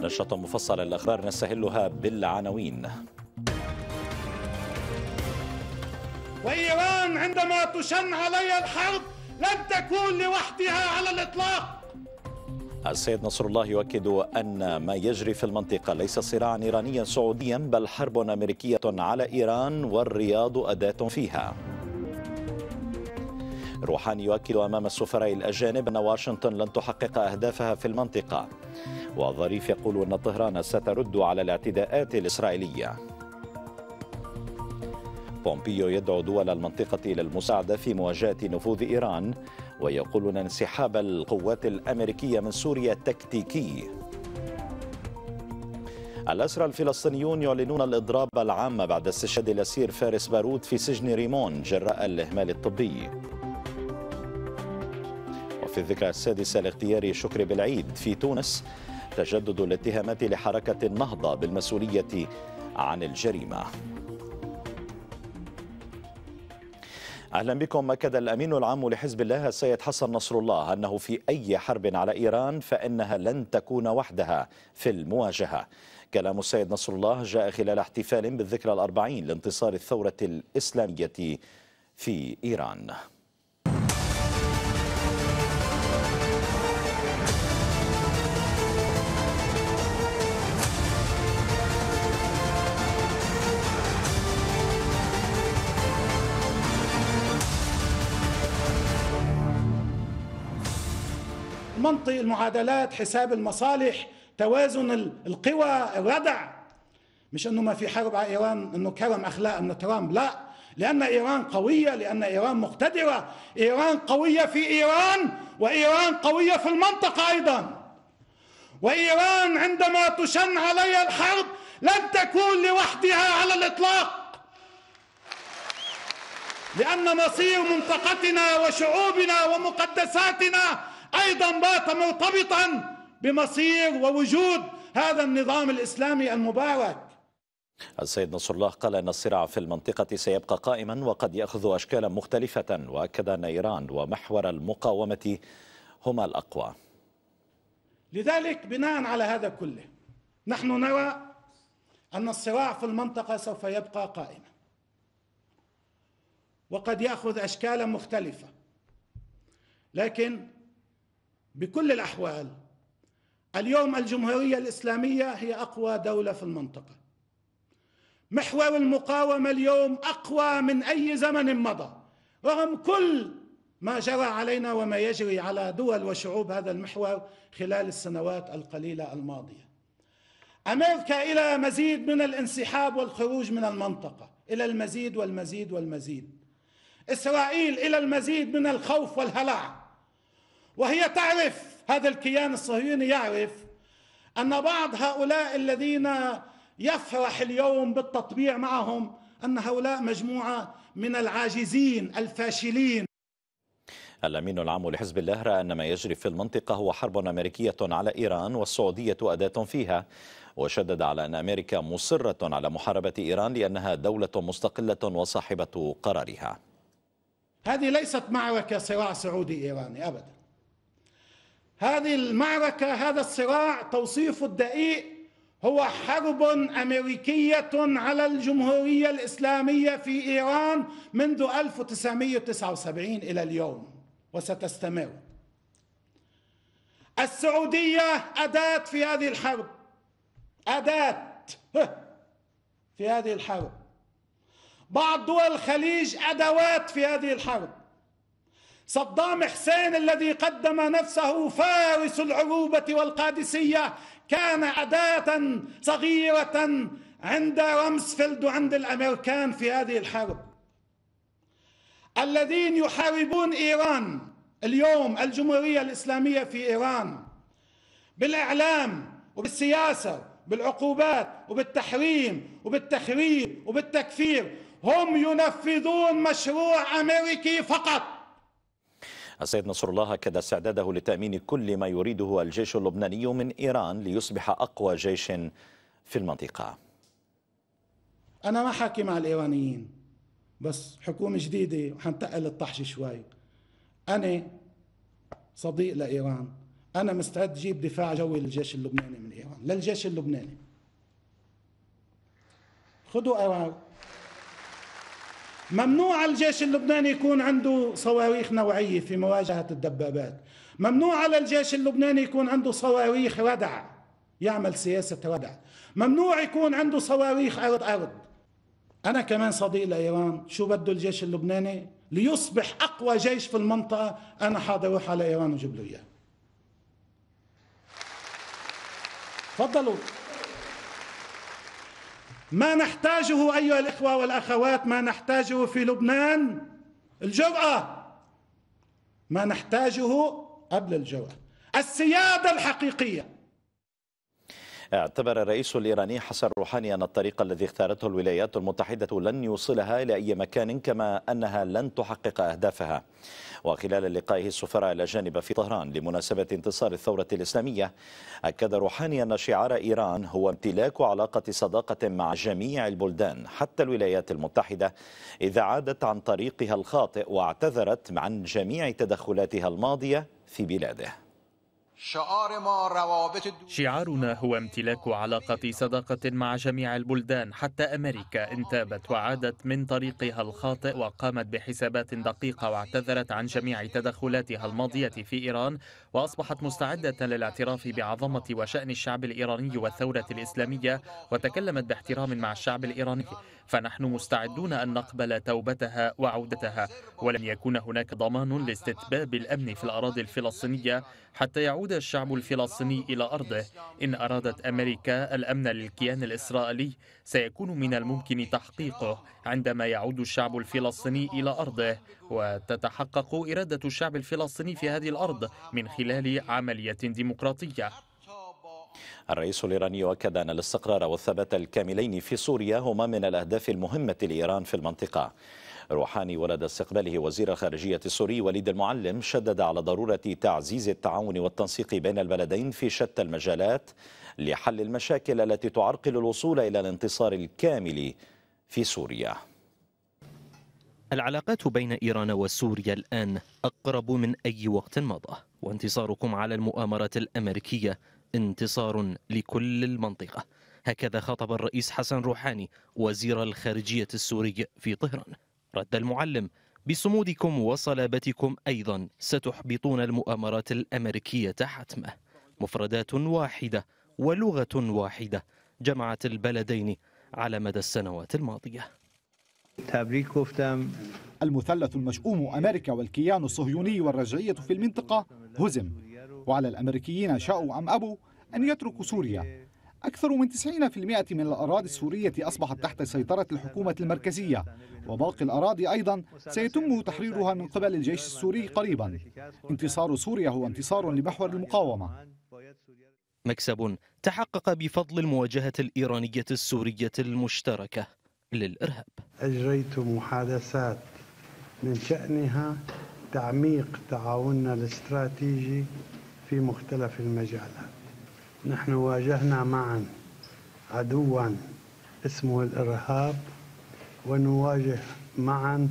نشاط مفصلة للأخبار نستهلها بالعناوين وإيران عندما تشن عليها الحرب لن تكون لوحدها على الإطلاق السيد نصر الله يؤكد أن ما يجري في المنطقة ليس صراعا إيرانيا سعوديا بل حرب أمريكية على إيران والرياض أداة فيها روحاني يؤكد أمام السفراء الأجانب أن واشنطن لن تحقق أهدافها في المنطقة وظريف يقول أن طهران سترد على الاعتداءات الإسرائيلية بومبيو يدعو دول المنطقة إلى المساعدة في مواجهة نفوذ إيران ويقول أن انسحاب القوات الأمريكية من سوريا تكتيكي الأسرى الفلسطينيون يعلنون الإضراب العام بعد استشهاد الأسير فارس بارود في سجن ريمون جراء الإهمال الطبي في الذكرى السادسة لاغتيار شكر بالعيد في تونس تجدد الاتهامات لحركة النهضة بالمسؤولية عن الجريمة اهلا بكم اكد الامين العام لحزب الله السيد حسن نصر الله انه في اي حرب على ايران فانها لن تكون وحدها في المواجهه. كلام السيد نصر الله جاء خلال احتفال بالذكرى الاربعين لانتصار الثوره الاسلاميه في ايران. المنطق المعادلات حساب المصالح توازن القوى الردع مش انه ما في حرب على ايران انه كرم اخلاق من ترامب لا لان ايران قويه لان ايران مقتدره ايران قويه في ايران وايران قويه في المنطقه ايضا وايران عندما تشن عليها الحرب لن تكون لوحدها على الاطلاق لان مصير منطقتنا وشعوبنا ومقدساتنا ايضا بات مرتبطا بمصير ووجود هذا النظام الاسلامي المبارك السيد نصر الله قال أن الصراع في المنطقة سيبقى قائما وقد يأخذ أشكالا مختلفة وأكد أن إيران ومحور المقاومة هما الأقوى لذلك بناء على هذا كله نحن نرى أن الصراع في المنطقة سوف يبقى قائما وقد يأخذ أشكالا مختلفة لكن بكل الاحوال اليوم الجمهوريه الاسلاميه هي اقوى دوله في المنطقه محور المقاومه اليوم اقوى من اي زمن مضى رغم كل ما جرى علينا وما يجري على دول وشعوب هذا المحور خلال السنوات القليله الماضيه امريكا الى مزيد من الانسحاب والخروج من المنطقه الى المزيد والمزيد والمزيد اسرائيل الى المزيد من الخوف والهلع وهي تعرف هذا الكيان الصهيوني يعرف ان بعض هؤلاء الذين يفرح اليوم بالتطبيع معهم ان هؤلاء مجموعه من العاجزين الفاشلين الأمين العام لحزب الله رأى أن ما يجري في المنطقة هو حرب أمريكية على إيران والسعودية أداة فيها وشدد على أن أمريكا مصرة على محاربة إيران لأنها دولة مستقلة وصاحبة قرارها هذه ليست معركة صراع سعودي إيراني أبدا هذه المعركة هذا الصراع توصيفه الدقيق هو حرب أمريكية على الجمهورية الإسلامية في إيران منذ 1979 إلى اليوم وستستمر السعودية أداة في هذه الحرب أداة في هذه الحرب بعض دول الخليج أدوات في هذه الحرب صدام حسين الذي قدم نفسه فارس العروبة والقادسية كان أداة صغيرة عند رامسفيلد وعند الأمريكان في هذه الحرب الذين يحاربون إيران اليوم الجمهورية الإسلامية في إيران بالإعلام وبالسياسة بالعقوبات وبالتحريم وبالتخريب وبالتكفير هم ينفذون مشروع أمريكي فقط السيد نصر الله أكد استعداده لتأمين كل ما يريده الجيش اللبناني من إيران ليصبح أقوى جيش في المنطقة أنا ما حاكي مع الإيرانيين بس حكومة جديدة وحنتقل الطحش شوي أنا صديق لإيران أنا مستعد جيب دفاع جوي للجيش اللبناني من إيران للجيش اللبناني خذوا قرار ممنوع على الجيش اللبناني يكون عنده صواريخ نوعية في مواجهة الدبابات ممنوع على الجيش اللبناني يكون عنده صواريخ ردع يعمل سياسة ردع ممنوع يكون عنده صواريخ أرض أرض أنا كمان صديق لإيران شو بده الجيش اللبناني ليصبح أقوى جيش في المنطقة أنا حاضر على إيران وأجيب له إياه تفضلوا ما نحتاجه ايها الاخوه والاخوات ما نحتاجه في لبنان الجراه ما نحتاجه قبل الجراه السياده الحقيقيه اعتبر الرئيس الإيراني حسن روحاني أن الطريق الذي اختارته الولايات المتحدة لن يوصلها إلى أي مكان كما أنها لن تحقق أهدافها وخلال لقائه السفراء الأجانب في طهران لمناسبة انتصار الثورة الإسلامية أكد روحاني أن شعار إيران هو امتلاك علاقة صداقة مع جميع البلدان حتى الولايات المتحدة إذا عادت عن طريقها الخاطئ واعتذرت عن جميع تدخلاتها الماضية في بلاده شعارنا هو امتلاك علاقة صداقة مع جميع البلدان حتى أمريكا انتابت وعادت من طريقها الخاطئ وقامت بحسابات دقيقة واعتذرت عن جميع تدخلاتها الماضية في إيران وأصبحت مستعدة للاعتراف بعظمة وشأن الشعب الإيراني والثورة الإسلامية وتكلمت باحترام مع الشعب الإيراني فنحن مستعدون أن نقبل توبتها وعودتها ولن يكون هناك ضمان لاستتباب الأمن في الأراضي الفلسطينية حتى يعود الشعب الفلسطيني إلى أرضه إن أرادت أمريكا الأمن للكيان الإسرائيلي سيكون من الممكن تحقيقه عندما يعود الشعب الفلسطيني إلى أرضه وتتحقق إرادة الشعب الفلسطيني في هذه الأرض من خلال عملية ديمقراطية الرئيس الإيراني أكد أن الاستقرار والثبات الكاملين في سوريا هما من الأهداف المهمة لإيران في المنطقة روحاني ولد استقباله وزير الخارجية السوري وليد المعلم شدد على ضرورة تعزيز التعاون والتنسيق بين البلدين في شتى المجالات لحل المشاكل التي تعرقل الوصول إلى الانتصار الكامل في سوريا العلاقات بين إيران وسوريا الآن أقرب من أي وقت مضى وانتصاركم على المؤامرات الأمريكية انتصار لكل المنطقة هكذا خاطب الرئيس حسن روحاني وزير الخارجية السوري في طهران رد المعلم بصمودكم وصلابتكم أيضا ستحبطون المؤامرات الأمريكية حتما مفردات واحدة ولغة واحدة جمعت البلدين على مدى السنوات الماضية تبريك گفتم المثلث المشؤوم أمريكا والكيان الصهيوني والرجعية في المنطقة هزم وعلى الأمريكيين شاءوا أم أبوا أن يتركوا سوريا أكثر من 90% من الأراضي السورية أصبحت تحت سيطرة الحكومة المركزية وباقي الأراضي أيضا سيتم تحريرها من قبل الجيش السوري قريبا انتصار سوريا هو انتصار لمحور المقاومة مكسب تحقق بفضل المواجهة الإيرانية السورية المشتركة للإرهاب أجريت محادثات من شأنها تعميق تعاوننا الاستراتيجي في مختلف المجالات نحن واجهنا معا عدوا اسمه الإرهاب ونواجه معا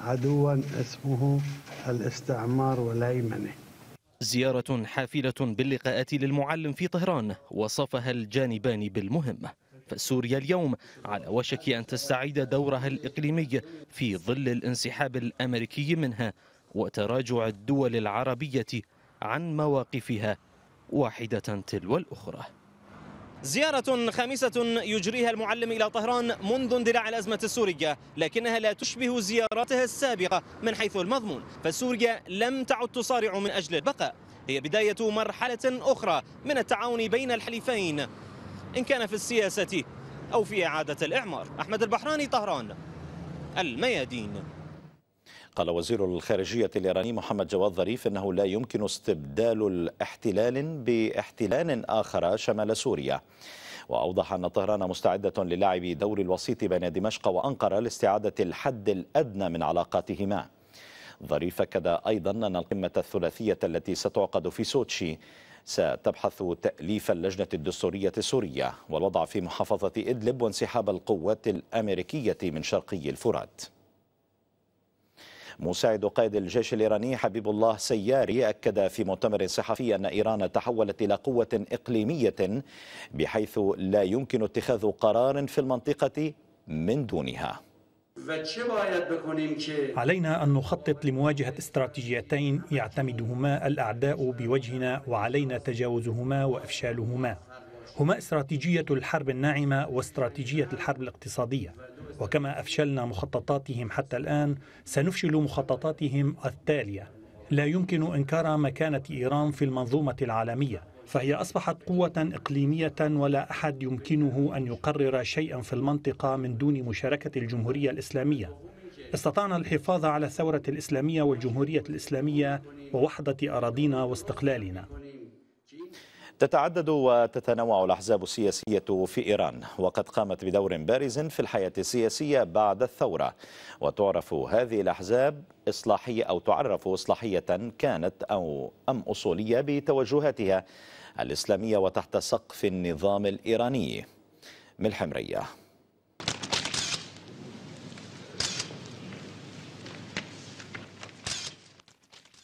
عدوا اسمه الاستعمار والهيمنه زيارة حافلة باللقاءات للمعلم في طهران وصفها الجانبان بالمهمة فسوريا اليوم على وشك أن تستعيد دورها الإقليمي في ظل الانسحاب الأمريكي منها وتراجع الدول العربية عن مواقفها واحدة تلو الأخرى زيارة خامسة يجريها المعلم إلى طهران منذ اندلاع الأزمة السورية لكنها لا تشبه زياراتها السابقة من حيث المضمون فسوريا لم تعد تصارع من أجل البقاء هي بداية مرحلة أخرى من التعاون بين الحليفين إن كان في السياسة أو في إعادة الإعمار أحمد البحراني طهران الميادين قال وزير الخارجية الإيراني محمد جواد ظريف أنه لا يمكن استبدال الاحتلال باحتلال آخر شمال سوريا وأوضح أن طهران مستعدة للعب دور الوسيط بين دمشق وأنقرة لاستعادة الحد الأدنى من علاقاتهما ظريف أكد أيضا أن القمة الثلاثية التي ستعقد في سوتشي ستبحث تأليف اللجنة الدستورية السورية والوضع في محافظة إدلب وانسحاب القوات الأمريكية من شرقي الفرات مساعد قائد الجيش الإيراني حبيب الله سياري أكد في مؤتمر صحفي أن إيران تحولت إلى قوة إقليمية بحيث لا يمكن اتخاذ قرار في المنطقة من دونها علينا أن نخطط لمواجهة استراتيجيتين يعتمدهما الأعداء بوجهنا وعلينا تجاوزهما وإفشالهما هما استراتيجية الحرب الناعمة واستراتيجية الحرب الاقتصادية وكما أفشلنا مخططاتهم حتى الآن سنفشل مخططاتهم التالية لا يمكن إنكار مكانة إيران في المنظومة العالمية فهي أصبحت قوة إقليمية ولا أحد يمكنه أن يقرر شيئا في المنطقة من دون مشاركة الجمهورية الإسلامية استطعنا الحفاظ على الثورة الإسلامية والجمهورية الإسلامية ووحدة أراضينا واستقلالنا تتعدد وتتنوع الأحزاب السياسية في إيران وقد قامت بدور بارز في الحياة السياسية بعد الثورة وتعرف هذه الأحزاب إصلاحية أو تعرف إصلاحية كانت أو أم أصولية بتوجهاتها الإسلامية وتحت سقف النظام الإيراني من الحمرية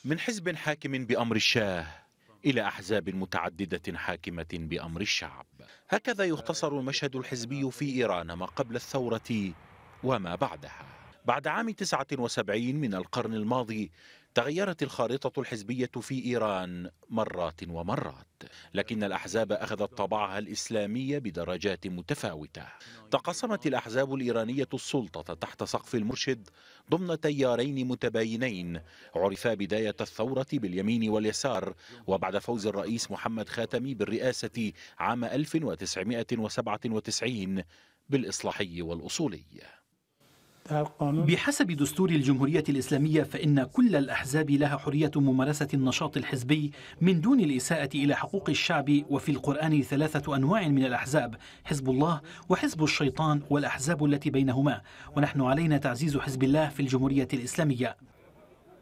من حزب حاكم بأمر الشاه إلى أحزاب متعددة حاكمة بأمر الشعب هكذا يختصر المشهد الحزبي في إيران ما قبل الثورة وما بعدها بعد عام 79 من القرن الماضي تغيرت الخارطة الحزبية في إيران مرات ومرات لكن الأحزاب أخذت طبعها الإسلامي بدرجات متفاوتة تقسمت الأحزاب الإيرانية السلطة تحت سقف المرشد ضمن تيارين متباينين عرفا بداية الثورة باليمين واليسار وبعد فوز الرئيس محمد خاتمي بالرئاسة عام 1997 بالإصلاحي والأصولي بحسب دستور الجمهورية الإسلامية فإن كل الأحزاب لها حرية ممارسة النشاط الحزبي من دون الإساءة إلى حقوق الشعب وفي القرآن ثلاثة أنواع من الأحزاب حزب الله وحزب الشيطان والأحزاب التي بينهما ونحن علينا تعزيز حزب الله في الجمهورية الإسلامية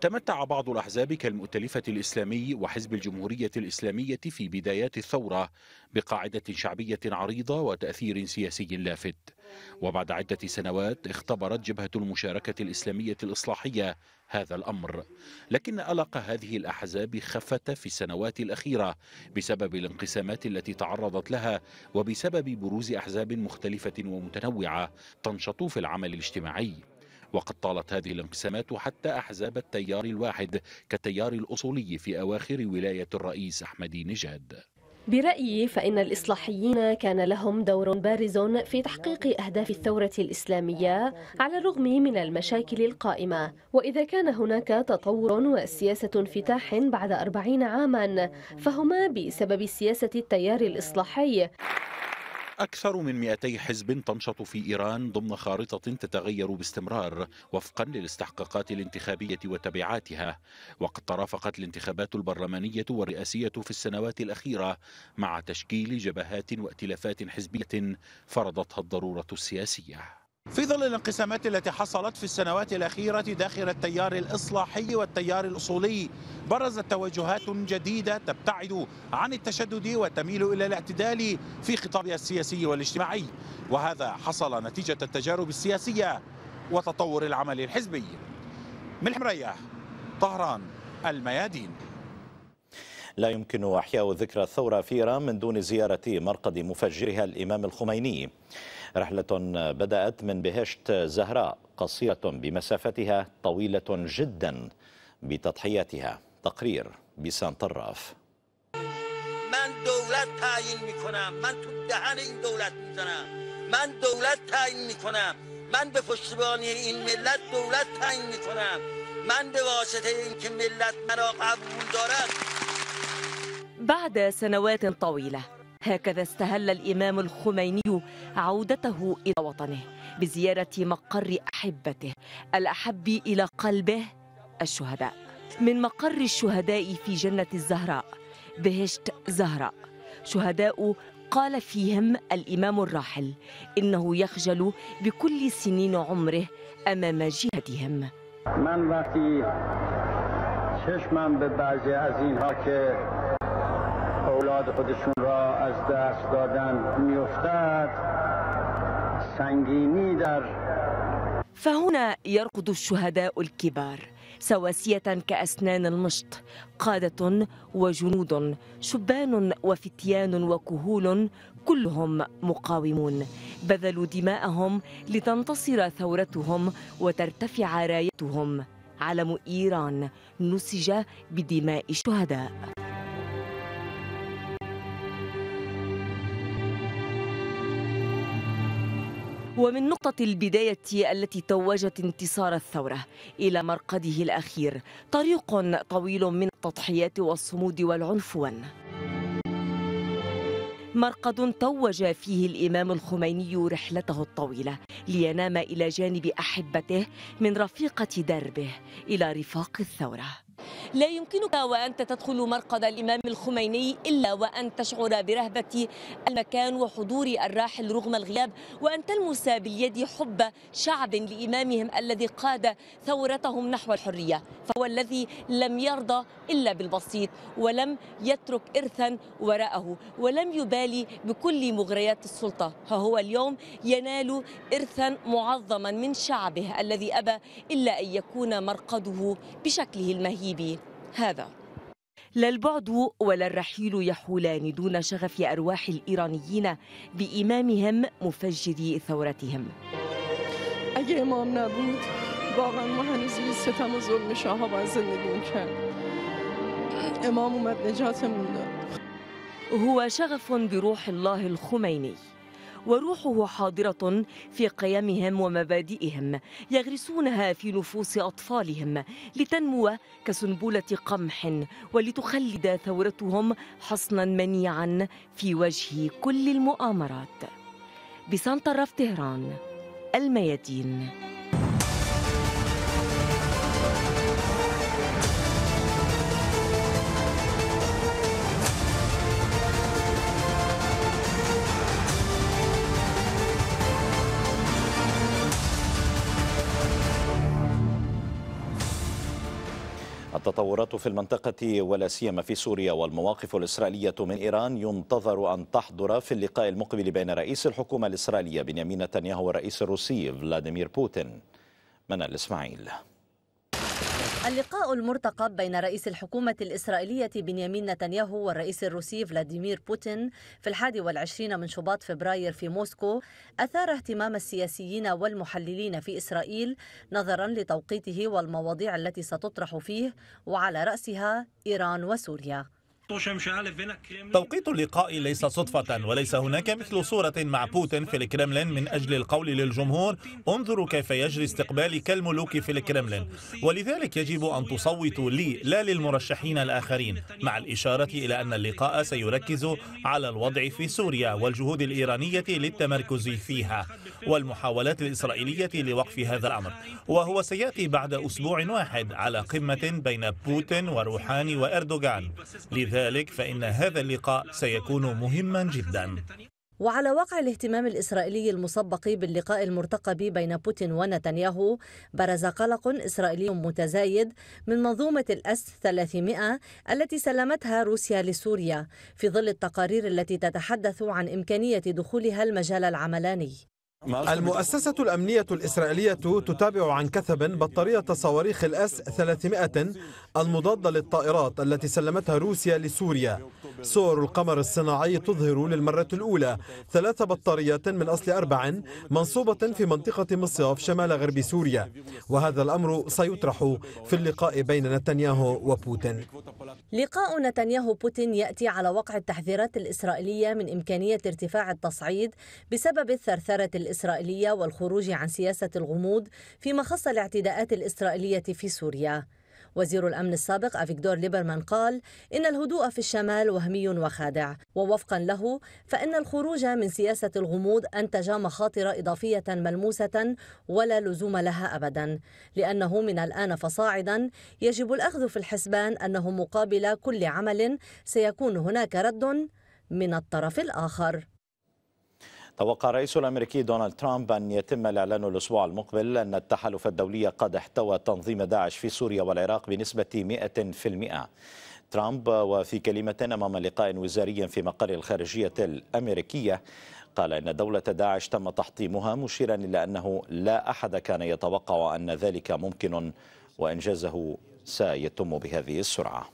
تمتع بعض الأحزاب كالمؤتلفة الإسلامي وحزب الجمهورية الإسلامية في بدايات الثورة بقاعدة شعبية عريضة وتأثير سياسي لافت وبعد عدة سنوات اختبرت جبهة المشاركة الإسلامية الإصلاحية هذا الأمر لكن ألق هذه الأحزاب خفت في السنوات الأخيرة بسبب الانقسامات التي تعرضت لها وبسبب بروز أحزاب مختلفة ومتنوعة تنشط في العمل الاجتماعي وقد طالت هذه الانقسامات حتى أحزاب التيار الواحد كالتيار الأصولي في أواخر ولاية الرئيس أحمدي نجاد برأيي فإن الإصلاحيين كان لهم دور بارز في تحقيق أهداف الثورة الإسلامية على الرغم من المشاكل القائمة وإذا كان هناك تطور وسياسة انفتاح بعد أربعين عاما فهما بسبب سياسة التيار الإصلاحي أكثر من 200 حزب تنشط في إيران ضمن خارطة تتغير باستمرار وفقا للاستحقاقات الانتخابية وتبعاتها وقد ترافقت الانتخابات البرلمانية والرئاسية في السنوات الأخيرة مع تشكيل جبهات وائتلافات حزبية فرضتها الضرورة السياسية في ظل الانقسامات التي حصلت في السنوات الأخيرة داخل التيار الإصلاحي والتيار الأصولي برزت توجهات جديدة تبتعد عن التشدد وتميل إلى الاعتدال في خطابها السياسي والاجتماعي وهذا حصل نتيجة التجارب السياسية وتطور العمل الحزبي من الحمرية طهران الميادين لا يمكن إحياء ذكرى الثورة في إيران من دون زيارة مرقد مفجرها الإمام الخميني رحلة بدأت من بهشت زهراء قصيرة بمسافتها طويلة جدا بتضحياتها تقرير بسان طراف من دولت تعیین میکنم من تو دهن این دولت میزنم من دولت تعیین میکنم من به پشتیبانی این ملت دولت تعیین میکنم من به واسطه اینکه ملت مرا قبول دارد بعد سنوات طويلة هكذا استهل الإمام الخميني عودته إلى وطنه بزيارة مقر أحبته الأحب إلى قلبه الشهداء من مقر الشهداء في جنة الزهراء بهشت زهراء شهداء قال فيهم الإمام الراحل إنه يخجل بكل سنين عمره أمام جهتهم من وقتي ششمان ببعض بعضی از اعتقاد خودشون را از دست دادن میافتد سنگینی در فهنا يرقد الشهداء الكبار سواسية كأسنان المشط قادة وجنود شبان وفتيان وكهول كلهم مقاومون بذلوا دماءهم لتنتصر ثورتهم وترتفع رايتهم علم إيران نسج بدماء الشهداء ومن نقطة البداية التي توجت انتصار الثورة إلى مرقده الأخير طريق طويل من التضحيات والصمود والعنفوان مرقد توج فيه الإمام الخميني رحلته الطويلة لينام إلى جانب أحبته من رفيقة دربه إلى رفاق الثورة لا يمكنك وأنت تدخل مرقد الإمام الخميني إلا وأن تشعر برهبة المكان وحضور الراحل رغم الغياب وأن تلمس باليد حب شعب لإمامهم الذي قاد ثورتهم نحو الحرية فهو الذي لم يرضى إلا بالبسيط ولم يترك إرثا وراءه ولم يبالي بكل مغريات السلطة فهو اليوم ينال إرثا معظما من شعبه الذي أبى إلا أن يكون مرقده بشكله المهيب التأديب هذا لا البعد ولا الرحيل يحولان دون شغف أرواح الإيرانيين بإمامهم مفجر ثورتهم اگه امام نبود واقعا ما هنوز این ستم و ظلم شاه ها باید زندگی امام اومد نجاتمون داد هو شغف بروح الله الخميني وروحه حاضرة في قيمهم ومبادئهم يغرسونها في نفوس أطفالهم لتنمو كسنبلة قمح ولتخلد ثورتهم حصنا منيعا في وجه كل المؤامرات بسنطرف تهران الميادين التطورات في المنطقة ولا سيما في سوريا والمواقف الإسرائيلية من إيران ينتظر أن تحضر في اللقاء المقبل بين رئيس الحكومة الإسرائيلية بنيامين نتنياهو والرئيس الروسي فلاديمير بوتين من الإسماعيل اللقاء المرتقب بين رئيس الحكومة الإسرائيلية بنيامين نتنياهو والرئيس الروسي فلاديمير بوتين في الحادي والعشرين من شباط فبراير في موسكو أثار اهتمام السياسيين والمحللين في إسرائيل نظرا لتوقيته والمواضيع التي ستطرح فيه وعلى رأسها إيران وسوريا توقيت اللقاء ليس صدفة وليس هناك مثل صورة مع بوتين في الكرملين من أجل القول للجمهور انظروا كيف يجري استقبال كالملوك في الكرملين ولذلك يجب أن تصوتوا لي لا للمرشحين الآخرين مع الإشارة إلى أن اللقاء سيركز على الوضع في سوريا والجهود الإيرانية للتمركز فيها والمحاولات الإسرائيلية لوقف هذا الأمر وهو سيأتي بعد أسبوع واحد على قمة بين بوتين وروحاني وإردوغان لذلك ذلك فإن هذا اللقاء سيكون مهما جدا وعلى وقع الاهتمام الإسرائيلي المسبق باللقاء المرتقب بين بوتين ونتنياهو برز قلق إسرائيلي متزايد من منظومة الأس 300 التي سلمتها روسيا لسوريا في ظل التقارير التي تتحدث عن إمكانية دخولها المجال العملاني المؤسسة الأمنية الإسرائيلية تتابع عن كثب بطارية صواريخ الأس 300 المضادة للطائرات التي سلمتها روسيا لسوريا صور القمر الصناعي تظهر للمرة الأولى ثلاث بطاريات من أصل أربع منصوبة في منطقة مصياف شمال غرب سوريا وهذا الأمر سيطرح في اللقاء بين نتنياهو وبوتين لقاء نتنياهو بوتين يأتي على وقع التحذيرات الإسرائيلية من إمكانية ارتفاع التصعيد بسبب الثرثرة الإسرائيلية الإسرائيلية والخروج عن سياسة الغموض فيما خص الاعتداءات الإسرائيلية في سوريا وزير الأمن السابق أفيكدور ليبرمان قال إن الهدوء في الشمال وهمي وخادع ووفقا له فإن الخروج من سياسة الغموض أنتج مخاطر إضافية ملموسة ولا لزوم لها أبدا لأنه من الآن فصاعدا يجب الأخذ في الحسبان أنه مقابل كل عمل سيكون هناك رد من الطرف الآخر توقع الرئيس الامريكي دونالد ترامب ان يتم الاعلان الاسبوع المقبل ان التحالف الدولي قد احتوى تنظيم داعش في سوريا والعراق بنسبه 100%. ترامب وفي كلمة أمام لقاء وزاري في مقر الخارجية الأمريكية قال إن دولة داعش تم تحطيمها مشيرا إلى أنه لا أحد كان يتوقع أن ذلك ممكن وإنجازه سيتم بهذه السرعة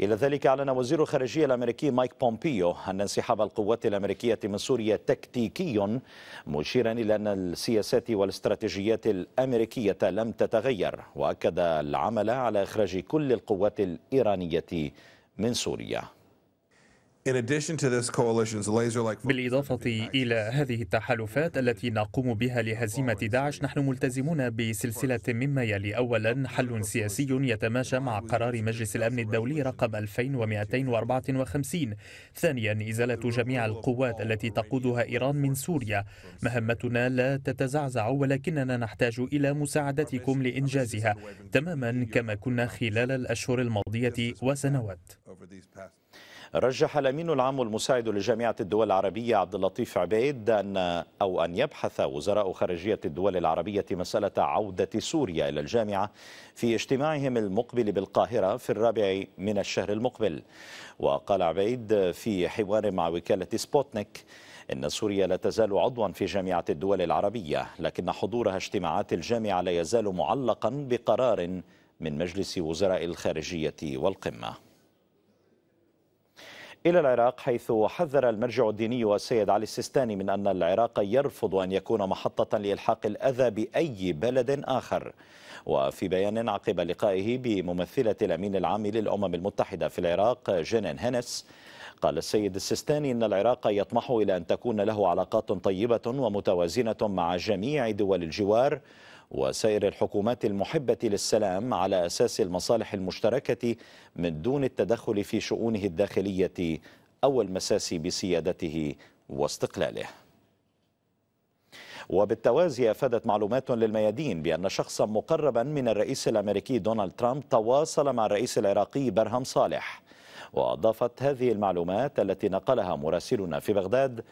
إلى ذلك أعلن وزير الخارجية الأمريكي مايك بومبيو أن انسحاب القوات الأمريكية من سوريا تكتيكي مشيرا إلى أن السياسات والاستراتيجيات الأمريكية لم تتغير وأكد العمل على إخراج كل القوات الإيرانية من سوريا بالإضافة إلى هذه التحالفات التي نقوم بها لهزيمة داعش نحن ملتزمون بسلسلة مما يلي أولا حل سياسي يتماشى مع قرار مجلس الأمن الدولي رقم 2254 ثانيا إزالة جميع القوات التي تقودها إيران من سوريا مهمتنا لا تتزعزع ولكننا نحتاج إلى مساعدتكم لإنجازها تماما كما كنا خلال الأشهر الماضية وسنوات رجح الامين العام المساعد لجامعه الدول العربيه عبد اللطيف عبيد ان او ان يبحث وزراء خارجيه الدول العربيه مساله عوده سوريا الى الجامعه في اجتماعهم المقبل بالقاهره في الرابع من الشهر المقبل وقال عبيد في حوار مع وكاله سبوتنيك إن سوريا لا تزال عضوا في جامعة الدول العربية لكن حضورها اجتماعات الجامعة لا يزال معلقا بقرار من مجلس وزراء الخارجية والقمة إلى العراق حيث حذر المرجع الديني السيد علي السيستاني من أن العراق يرفض أن يكون محطة لإلحاق الأذى بأي بلد آخر وفي بيان عقب لقائه بممثلة الأمين العام للأمم المتحدة في العراق جينين هينس قال السيد السيستاني إن العراق يطمح إلى أن تكون له علاقات طيبة ومتوازنة مع جميع دول الجوار وسائر الحكومات المحبة للسلام على أساس المصالح المشتركة من دون التدخل في شؤونه الداخلية أو المساس بسيادته واستقلاله وبالتوازي افادت معلومات للميادين بان شخصا مقربا من الرئيس الامريكي دونالد ترامب تواصل مع الرئيس العراقي برهم صالح واضافت هذه المعلومات التي نقلها مراسلنا في بغداد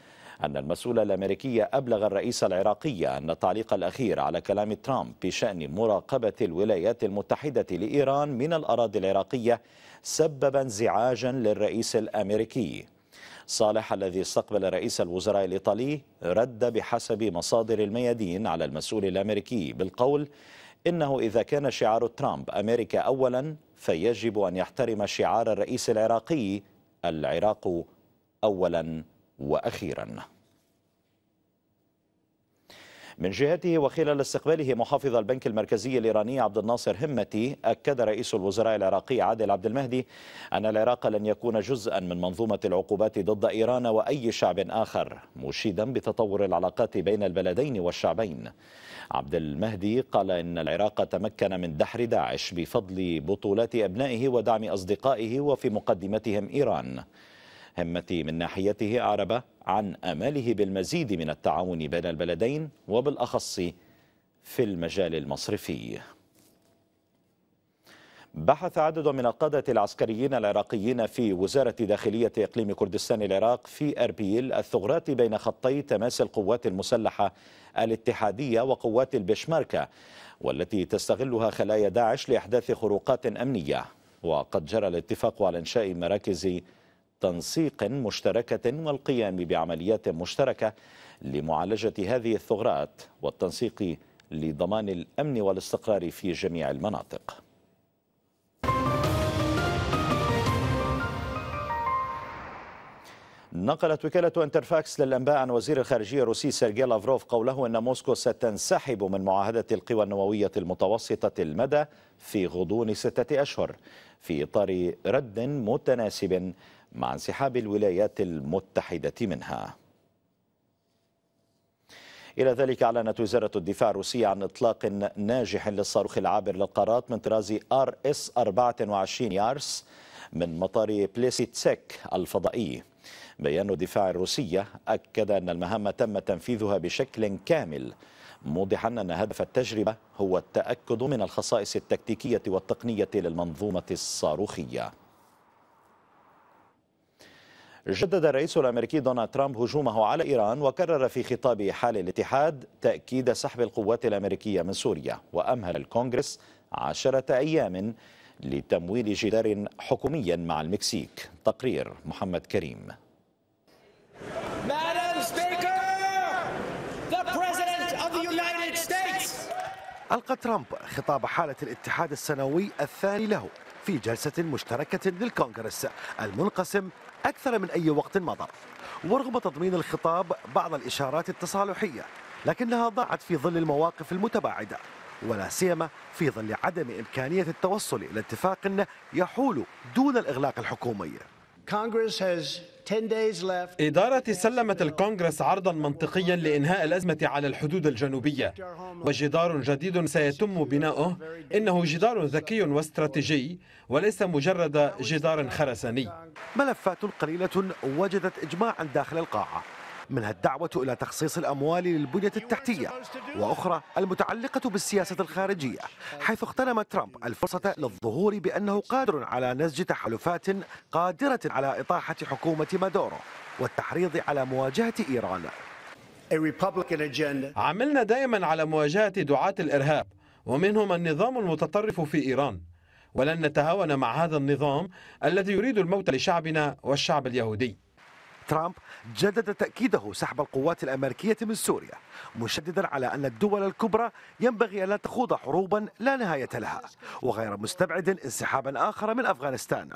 أن المسؤول الأمريكي أبلغ الرئيس العراقي أن التعليق الأخير على كلام ترامب بشأن مراقبة الولايات المتحدة لإيران من الأراضي العراقية سبب انزعاجا للرئيس الأمريكي صالح الذي استقبل رئيس الوزراء الإيطالي رد بحسب مصادر الميادين على المسؤول الأمريكي بالقول إنه إذا كان شعار ترامب أمريكا أولا فيجب أن يحترم شعار الرئيس العراقي العراق أولا واخيرا من جهته وخلال استقباله محافظ البنك المركزي الإيراني عبد الناصر همتي أكد رئيس الوزراء العراقي عادل عبد المهدي أن العراق لن يكون جزءا من منظومة العقوبات ضد إيران وأي شعب آخر مشيدا بتطور العلاقات بين البلدين والشعبين عبد المهدي قال إن العراق تمكن من دحر داعش بفضل بطولات أبنائه ودعم أصدقائه وفي مقدمتهم إيران همتي من ناحيته أعرب عن أماله بالمزيد من التعاون بين البلدين وبالأخص في المجال المصرفي بحث عدد من القادة العسكريين العراقيين في وزارة داخلية إقليم كردستان العراق في أربيل الثغرات بين خطي تماس القوات المسلحة الاتحادية وقوات البشماركة والتي تستغلها خلايا داعش لإحداث خروقات أمنية وقد جرى الاتفاق على إنشاء مراكز تنسيق مشتركة والقيام بعمليات مشتركة لمعالجة هذه الثغرات والتنسيق لضمان الأمن والاستقرار في جميع المناطق نقلت وكالة انترفاكس للأنباء عن وزير الخارجية الروسي سيرجي لافروف قوله أن موسكو ستنسحب من معاهدة القوى النووية المتوسطة المدى في غضون ستة أشهر في إطار رد متناسب مع انسحاب الولايات المتحدة منها إلى ذلك أعلنت وزارة الدفاع الروسية عن إطلاق ناجح للصاروخ العابر للقارات من طراز ار اس 24 يارس من مطار بليسيتسك الفضائي بيان الدفاع الروسية أكد أن المهمة تم تنفيذها بشكل كامل موضحا أن هدف التجربة هو التأكد من الخصائص التكتيكية والتقنية للمنظومة الصاروخية جدد الرئيس الامريكي دونالد ترامب هجومه على ايران وكرر في خطاب حال الاتحاد تاكيد سحب القوات الامريكيه من سوريا وامهل الكونغرس عشره ايام لتمويل جدار حكومي مع المكسيك تقرير محمد كريم ألقى ترامب خطاب حالة الاتحاد السنوي الثاني له في جلسة مشتركة للكونغرس المنقسم أكثر من أي وقت مضى ورغم تضمين الخطاب بعض الإشارات التصالحية لكنها ضاعت في ظل المواقف المتباعدة ولا سيما في ظل عدم إمكانية التوصل إلى اتفاق يحول دون الإغلاق الحكومي Congress has إدارتي سلمت الكونغرس عرضا منطقيا لإنهاء الأزمة على الحدود الجنوبية وجدار جديد سيتم بناؤه إنه جدار ذكي واستراتيجي وليس مجرد جدار خرساني ملفات قليلة وجدت إجماعا داخل القاعة منها الدعوة إلى تخصيص الأموال للبنية التحتية وأخرى المتعلقة بالسياسة الخارجية حيث اغتنم ترامب الفرصة للظهور بأنه قادر على نسج تحالفات قادرة على إطاحة حكومة مادورو والتحريض على مواجهة إيران عملنا دائما على مواجهة دعاة الإرهاب ومنهم النظام المتطرف في إيران ولن نتهاون مع هذا النظام الذي يريد الموت لشعبنا والشعب اليهودي ترامب جدد تأكيده سحب القوات الأمريكية من سوريا مشددا على أن الدول الكبرى ينبغي أن لا تخوض حروبا لا نهاية لها وغير مستبعد انسحابا آخر من أفغانستان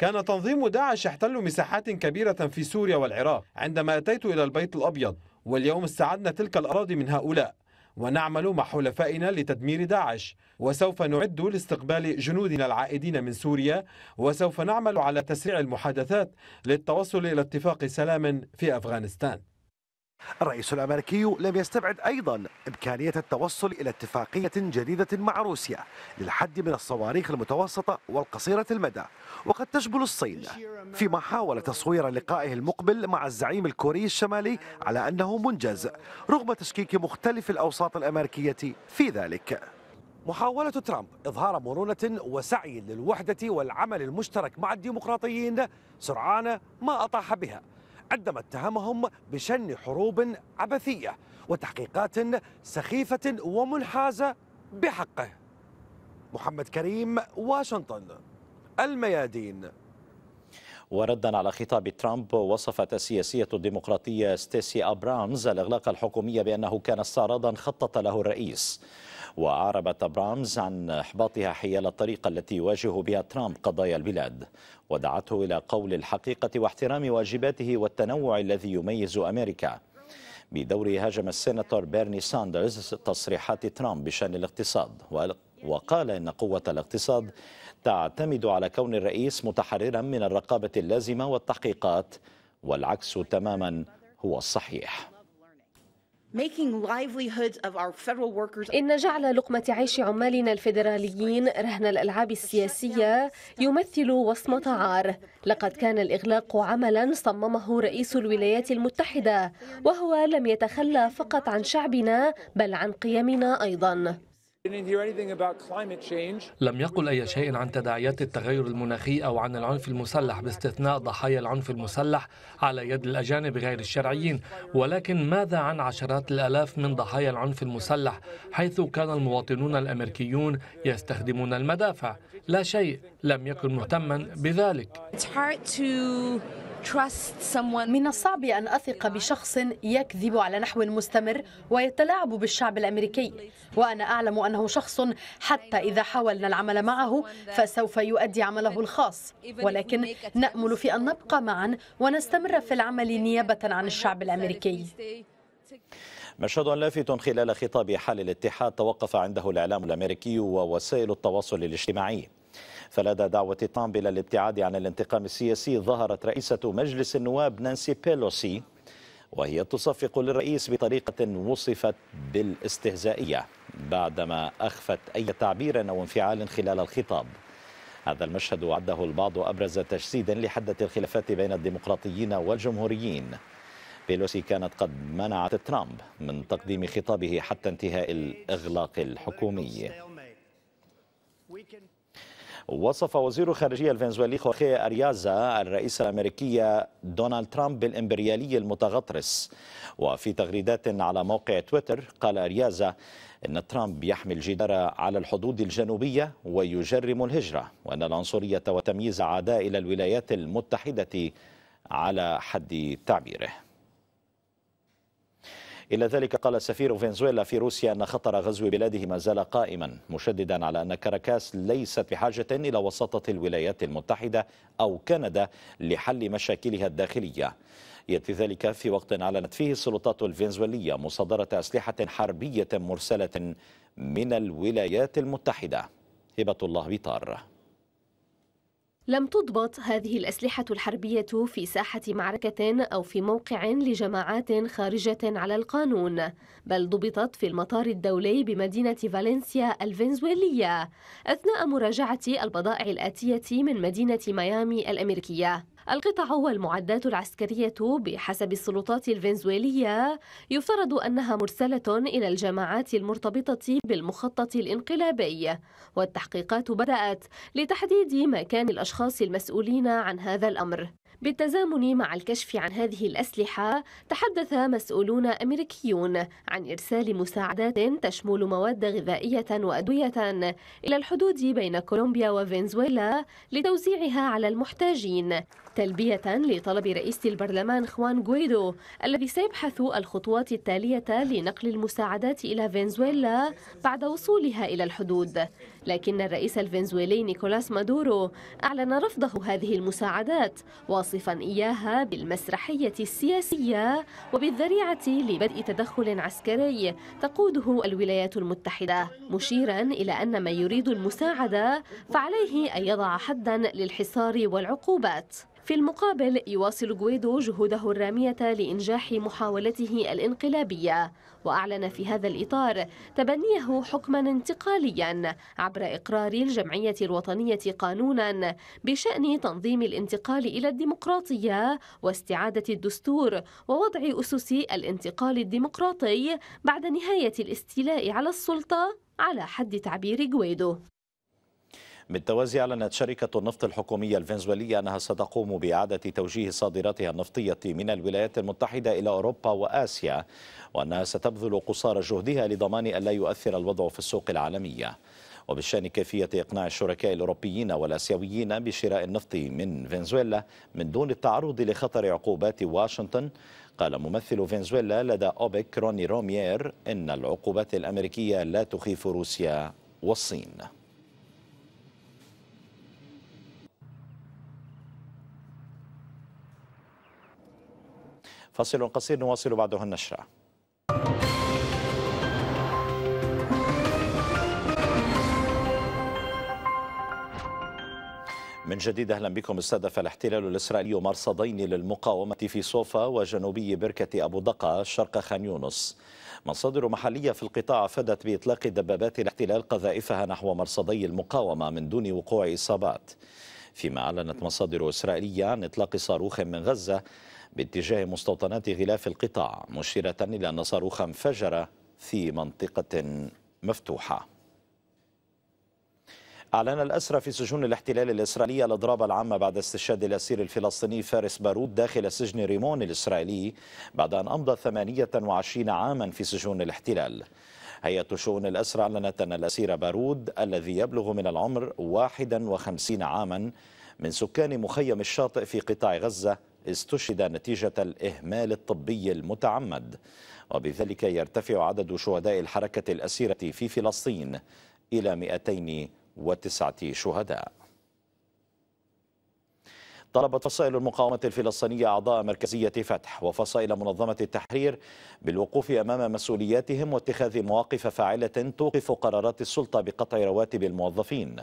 كان تنظيم داعش يحتل مساحات كبيرة في سوريا والعراق عندما أتيت إلى البيت الأبيض واليوم استعدنا تلك الأراضي من هؤلاء ونعمل مع حلفائنا لتدمير داعش وسوف نعد لاستقبال جنودنا العائدين من سوريا وسوف نعمل على تسريع المحادثات للتوصل إلى اتفاق سلام في أفغانستان الرئيس الأمريكي لم يستبعد أيضا إمكانية التوصل إلى اتفاقية جديدة مع روسيا للحد من الصواريخ المتوسطة والقصيرة المدى وقد تشمل الصين فيما حاول تصوير لقائه المقبل مع الزعيم الكوري الشمالي على أنه منجز رغم تشكيك مختلف الأوساط الأمريكية في ذلك محاولة ترامب إظهار مرونة وسعي للوحدة والعمل المشترك مع الديمقراطيين سرعان ما أطاح بها عندما اتهمهم بشن حروب عبثيه وتحقيقات سخيفه ومنحازه بحقه. محمد كريم واشنطن الميادين وردا على خطاب ترامب وصفت السياسية الديمقراطية ستيسي أبرامز الإغلاق الحكومي بأنه كان استعراضا خطط له الرئيس وأعربت أبرامز عن إحباطها حيال الطريقة التي يواجه بها ترامب قضايا البلاد ودعته إلى قول الحقيقة واحترام واجباته والتنوع الذي يميز أمريكا بدوره هاجم السيناتور بيرني ساندرز تصريحات ترامب بشأن الاقتصاد وقال إن قوة الاقتصاد تعتمد على كون الرئيس متحررا من الرقابة اللازمة والتحقيقات والعكس تماما هو الصحيح إن جعل لقمة عيش عمالنا الفيدراليين رهن الألعاب السياسية يمثل وصمة عار لقد كان الإغلاق عملا صممه رئيس الولايات المتحدة وهو لم يتخلى فقط عن شعبنا بل عن قيمنا أيضا لم يقل أي شيء عن تداعيات التغير المناخي أو عن العنف المسلح باستثناء ضحايا العنف المسلح على يد الأجانب غير الشرعيين ولكن ماذا عن عشرات الآلاف من ضحايا العنف المسلح حيث كان المواطنون الأمريكيون يستخدمون المدافع لا شيء لم يكن مهتما بذلك من الصعب أن أثق بشخص يكذب على نحو مستمر ويتلاعب بالشعب الأمريكي وأنا أعلم أنه شخص حتى إذا حاولنا العمل معه فسوف يؤدي عمله الخاص ولكن نأمل في أن نبقى معا ونستمر في العمل نيابة عن الشعب الأمريكي مشهد لافت خلال خطاب حال الاتحاد توقف عنده الإعلام الأمريكي ووسائل التواصل الاجتماعي فلدى دعوة إلى الابتعاد عن الانتقام السياسي ظهرت رئيسة مجلس النواب نانسي بيلوسي وهي تصفق للرئيس بطريقة وصفت بالاستهزائية بعدما أخفت أي تعبير أو انفعال خلال الخطاب هذا المشهد عده البعض أبرز تجسيدا لحدة الخلافات بين الديمقراطيين والجمهوريين بيلوسي كانت قد منعت ترامب من تقديم خطابه حتى انتهاء الإغلاق الحكومي وصف وزير الخارجية الفنزويلي خوخي أريازا الرئيس الأمريكي دونالد ترامب بالإمبريالي المتغطرس وفي تغريدات على موقع تويتر قال أريازا إن ترامب يحمي الجدار على الحدود الجنوبية ويجرم الهجرة وأن العنصرية وتمييز عداء إلى الولايات المتحدة على حد تعبيره إلى ذلك قال سفير فنزويلا في روسيا أن خطر غزو بلاده ما زال قائما مشددا على أن كاراكاس ليست بحاجة إلى وساطة الولايات المتحدة أو كندا لحل مشاكلها الداخلية يأتي ذلك في وقت أعلنت فيه السلطات الفنزويلية مصادرة أسلحة حربية مرسلة من الولايات المتحدة هبة الله بطار لم تضبط هذه الأسلحة الحربية في ساحة معركة أو في موقع لجماعات خارجة على القانون بل ضبطت في المطار الدولي بمدينة فالنسيا الفنزويلية أثناء مراجعة البضائع الآتية من مدينة ميامي الأمريكية القطع والمعدات العسكرية بحسب السلطات الفنزويلية يفترض أنها مرسلة إلى الجماعات المرتبطة بالمخطط الانقلابي والتحقيقات بدأت لتحديد مكان الأشخاص المسؤولين عن هذا الأمر بالتزامن مع الكشف عن هذه الأسلحة تحدث مسؤولون أمريكيون عن إرسال مساعدات تشمل مواد غذائية وأدوية إلى الحدود بين كولومبيا وفنزويلا لتوزيعها على المحتاجين تلبية لطلب رئيس البرلمان خوان غويدو الذي سيبحث الخطوات التالية لنقل المساعدات إلى فنزويلا بعد وصولها إلى الحدود لكن الرئيس الفنزويلي نيكولاس مادورو أعلن رفضه هذه المساعدات واصفا إياها بالمسرحية السياسية وبالذريعة لبدء تدخل عسكري تقوده الولايات المتحدة مشيرا إلى أن من يريد المساعدة فعليه أن يضع حدا للحصار والعقوبات في المقابل يواصل جويدو جهوده الرامية لإنجاح محاولته الانقلابية وأعلن في هذا الإطار تبنيه حكما انتقاليا عبر إقرار الجمعية الوطنية قانونا بشأن تنظيم الانتقال إلى الديمقراطية واستعادة الدستور ووضع أسس الانتقال الديمقراطي بعد نهاية الاستيلاء على السلطة على حد تعبير جويدو بالتوازي أعلنت شركة النفط الحكومية الفنزويلية أنها ستقوم بإعادة توجيه صادراتها النفطية من الولايات المتحدة إلى أوروبا وآسيا وأنها ستبذل قصارى جهدها لضمان ألا يؤثر الوضع في السوق العالمية وبالشان كيفية إقناع الشركاء الأوروبيين والآسيويين بشراء النفط من فنزويلا من دون التعرض لخطر عقوبات واشنطن قال ممثل فنزويلا لدى أوبك روني روميير إن العقوبات الأمريكية لا تخيف روسيا والصين فاصل قصير نواصل بعده النشره من جديد اهلا بكم استهدف الاحتلال الاسرائيلي مرصدين للمقاومه في صوفا وجنوبي بركه ابو دقه شرق خان يونس. مصادر محليه في القطاع افادت باطلاق دبابات الاحتلال قذائفها نحو مرصدي المقاومه من دون وقوع اصابات. فيما اعلنت مصادر اسرائيليه عن اطلاق صاروخ من غزه باتجاه مستوطنات غلاف القطاع مشيرة إلى أن صاروخا انفجر في منطقة مفتوحة أعلن الأسرى في سجون الاحتلال الإسرائيلي الأضراب العامة بعد استشهاد الأسير الفلسطيني فارس بارود داخل سجن ريمون الإسرائيلي بعد أن أمضى 28 عاما في سجون الاحتلال هيئة شؤون الأسرى أعلنت أن الأسير بارود الذي يبلغ من العمر 51 عاما من سكان مخيم الشاطئ في قطاع غزة استشهد نتيجة الإهمال الطبي المتعمد وبذلك يرتفع عدد شهداء الحركة الأسيرة في فلسطين إلى 209 شهداء طلبت فصائل المقاومة الفلسطينية أعضاء مركزية فتح وفصائل منظمة التحرير بالوقوف أمام مسؤولياتهم واتخاذ مواقف فاعلة توقف قرارات السلطة بقطع رواتب الموظفين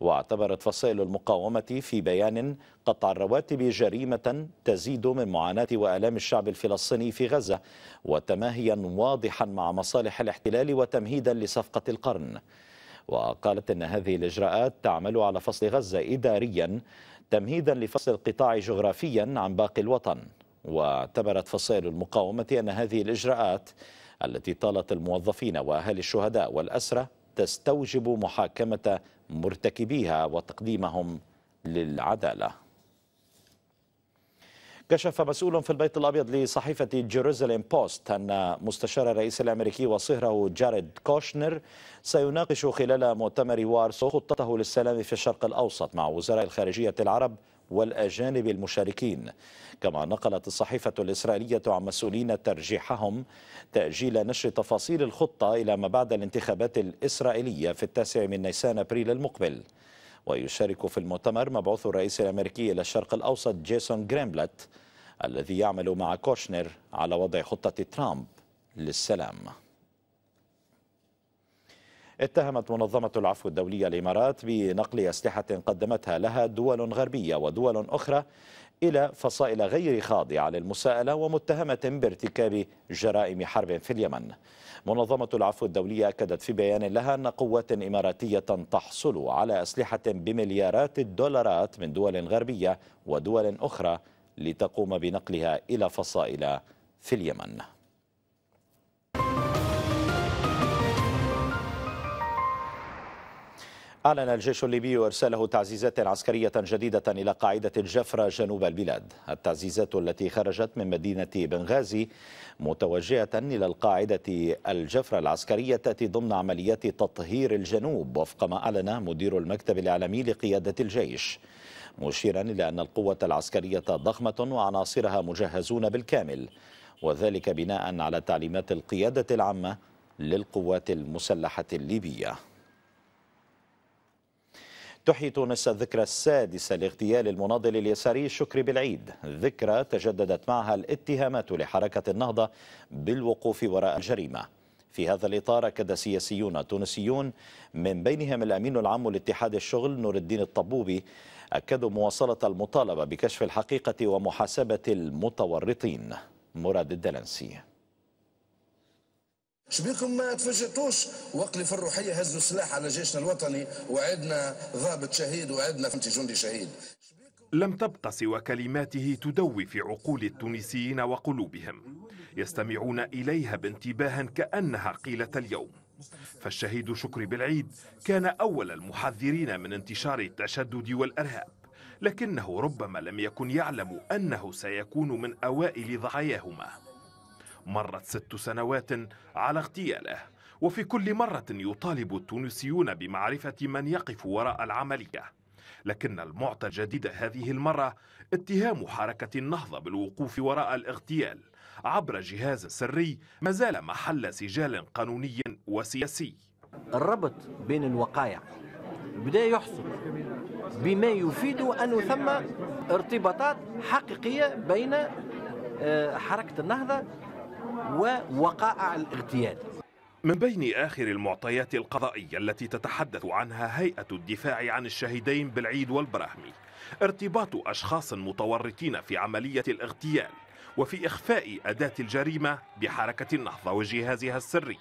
واعتبرت فصائل المقاومة في بيان قطع الرواتب جريمة تزيد من معاناة وآلام الشعب الفلسطيني في غزة وتماهيا واضحا مع مصالح الاحتلال وتمهيدا لصفقة القرن وقالت أن هذه الإجراءات تعمل على فصل غزة إداريا تمهيدا لفصل القطاع جغرافيا عن باقي الوطن واعتبرت فصائل المقاومة أن هذه الإجراءات التي طالت الموظفين وأهالي الشهداء والأسرة تستوجب محاكمة مرتكبيها وتقديمهم للعدالة كشف مسؤول في البيت الأبيض لصحيفة جيروزاليم بوست أن مستشار الرئيس الأمريكي وصهره جاريد كوشنر سيناقش خلال مؤتمر وارسو خطته للسلام في الشرق الأوسط مع وزراء الخارجية العرب والأجانب المشاركين كما نقلت الصحيفة الإسرائيلية عن مسؤولين ترجيحهم تأجيل نشر تفاصيل الخطة إلى ما بعد الانتخابات الإسرائيلية في التاسع من نيسان أبريل المقبل ويشارك في المؤتمر مبعوث الرئيس الأمريكي إلى الشرق الأوسط جيسون جريمبلت الذي يعمل مع كوشنر على وضع خطة ترامب للسلام اتهمت منظمة العفو الدولية الإمارات بنقل أسلحة قدمتها لها دول غربية ودول أخرى إلى فصائل غير خاضعة للمساءلة ومتهمة بارتكاب جرائم حرب في اليمن منظمة العفو الدولية أكدت في بيان لها أن قوات إماراتية تحصل على أسلحة بمليارات الدولارات من دول غربية ودول أخرى لتقوم بنقلها إلى فصائل في اليمن أعلن الجيش الليبي إرساله تعزيزات عسكرية جديدة إلى قاعدة الجفرة جنوب البلاد التعزيزات التي خرجت من مدينة بنغازي متوجهة إلى القاعدة الجفرة العسكرية تأتي ضمن عمليات تطهير الجنوب وفق ما أعلن مدير المكتب الإعلامي لقيادة الجيش مشيرا إلى أن القوة العسكرية ضخمة وعناصرها مجهزون بالكامل وذلك بناء على تعليمات القيادة العامة للقوات المسلحة الليبية تحيي تونس الذكرى السادسة لاغتيال المناضل اليساري شكري بالعيد ذكرى تجددت معها الاتهامات لحركة النهضة بالوقوف وراء الجريمة في هذا الإطار أكد سياسيون تونسيون من بينهم الأمين العام لاتحاد الشغل نور الدين الطبوبي أكدوا مواصلة المطالبة بكشف الحقيقة ومحاسبة المتورطين مراد الدلنسي شبيكم ما تفاجئتوش وقت في الروحيه هزوا سلاح على جيشنا الوطني وعدنا ضابط شهيد وعدنا فهمت جندي شهيد لم تبق سوى كلماته تدوي في عقول التونسيين وقلوبهم يستمعون اليها بانتباه كانها قيله اليوم فالشهيد شكري بالعيد كان اول المحذرين من انتشار التشدد والارهاب لكنه ربما لم يكن يعلم انه سيكون من اوائل ضحاياهما مرت ست سنوات على اغتياله وفي كل مرة يطالب التونسيون بمعرفة من يقف وراء العملية لكن المعطى الجديد هذه المرة اتهام حركة النهضة بالوقوف وراء الاغتيال عبر جهاز سري ما زال محل سجال قانوني وسياسي الربط بين الوقائع بدأ يحصل بما يفيد أن ثم ارتباطات حقيقية بين آه، حركة النهضة ووقائع الاغتيال من بين آخر المعطيات القضائية التي تتحدث عنها هيئة الدفاع عن الشهيدين بالعيد والبراهمي ارتباط أشخاص متورطين في عملية الاغتيال وفي إخفاء أداة الجريمة بحركة النهضة وجهازها السري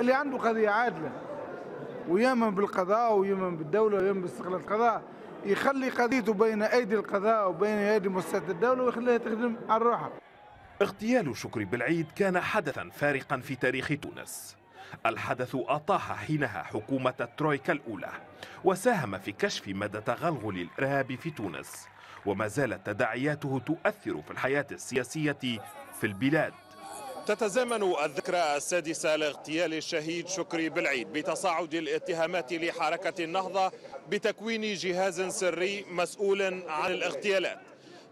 اللي عنده قضية عادلة ويامن بالقضاء ويامن بالدولة ويامن باستقلال القضاء يخلي قضيته بين أيدي القضاء وبين أيدي مؤسسات الدولة ويخليها تخدم على روحها اغتيال شكري بالعيد كان حدثا فارقا في تاريخ تونس الحدث أطاح حينها حكومة الترويكا الأولى وساهم في كشف مدى تغلغل الإرهاب في تونس وما زالت تداعياته تؤثر في الحياة السياسية في البلاد تتزامن الذكرى السادسة لاغتيال الشهيد شكري بالعيد بتصاعد الاتهامات لحركة النهضة بتكوين جهاز سري مسؤول عن الاغتيالات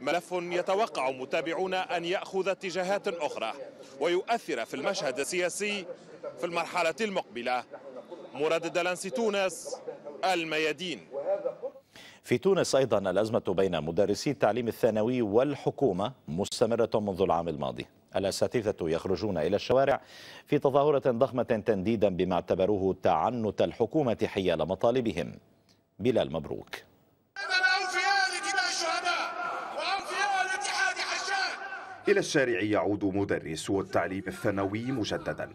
ملف يتوقع متابعون أن يأخذ اتجاهات أخرى ويؤثر في المشهد السياسي في المرحلة المقبلة مراد دلانسي تونس الميادين في تونس أيضا الأزمة بين مدرسي التعليم الثانوي والحكومة مستمرة منذ العام الماضي الأساتذة يخرجون إلى الشوارع في تظاهرة ضخمة تنديدا بما اعتبروه تعنت الحكومة حيال مطالبهم بلال مبروك إلى الشارع يعود مدرس التعليم الثانوي مجددا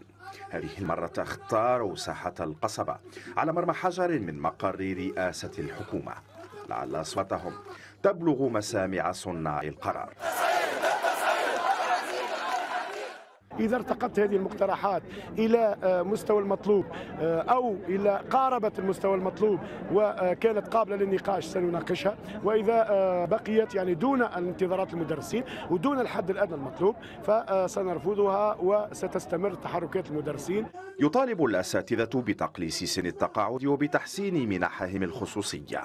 هذه المرة اختاروا ساحة القصبة على مرمى حجر من مقر رئاسة الحكومة لعل أصواتهم تبلغ مسامع صناع القرار إذا ارتقت هذه المقترحات إلى آه، مستوى المطلوب آه، أو إلى قاربت المستوى المطلوب وكانت قابلة للنقاش سنناقشها وإذا آه، بقيت يعني دون انتظارات المدرسين ودون الحد الأدنى المطلوب فسنرفضها وستستمر تحركات المدرسين يطالب الأساتذة بتقليص سن التقاعد وبتحسين منحهم الخصوصية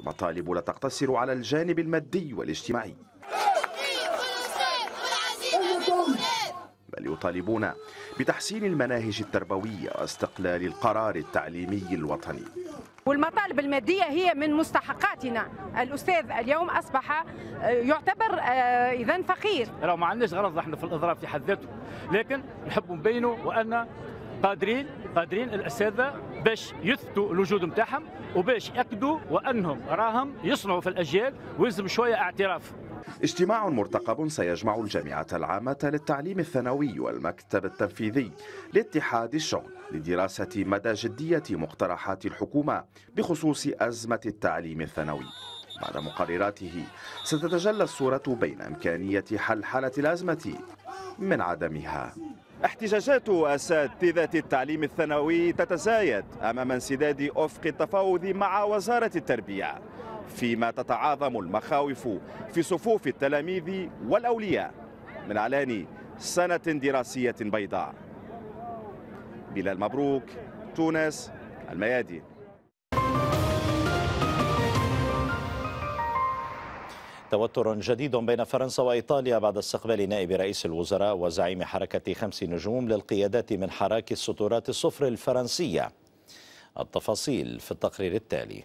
المطالب لا تقتصر على الجانب المادي والاجتماعي بل يطالبون بتحسين المناهج التربوية واستقلال القرار التعليمي الوطني والمطالب المادية هي من مستحقاتنا الأستاذ اليوم أصبح آه، يعتبر آه، إذا فقير لو ما عندناش غرض نحن في الإضراب في حد ذاته لكن نحب نبينوا وأن قادرين قادرين الاساتذه باش يثبتوا الوجود نتاعهم وباش ياكدوا وانهم راهم يصنعوا في الاجيال ويلزم شويه اعتراف اجتماع مرتقب سيجمع الجامعة العامة للتعليم الثانوي والمكتب التنفيذي لاتحاد الشغل لدراسة مدى جدية مقترحات الحكومة بخصوص أزمة التعليم الثانوي بعد مقرراته ستتجلى الصورة بين إمكانية حل حالة الأزمة من عدمها احتجاجات أساتذة التعليم الثانوي تتزايد أمام انسداد أفق التفاوض مع وزارة التربية فيما تتعاظم المخاوف في صفوف التلاميذ والأولياء من اعلان سنة دراسية بيضاء بلال مبروك تونس الميادين توتر جديد بين فرنسا وإيطاليا بعد استقبال نائب رئيس الوزراء وزعيم حركة خمس نجوم للقيادات من حراك السطورات الصفر الفرنسية التفاصيل في التقرير التالي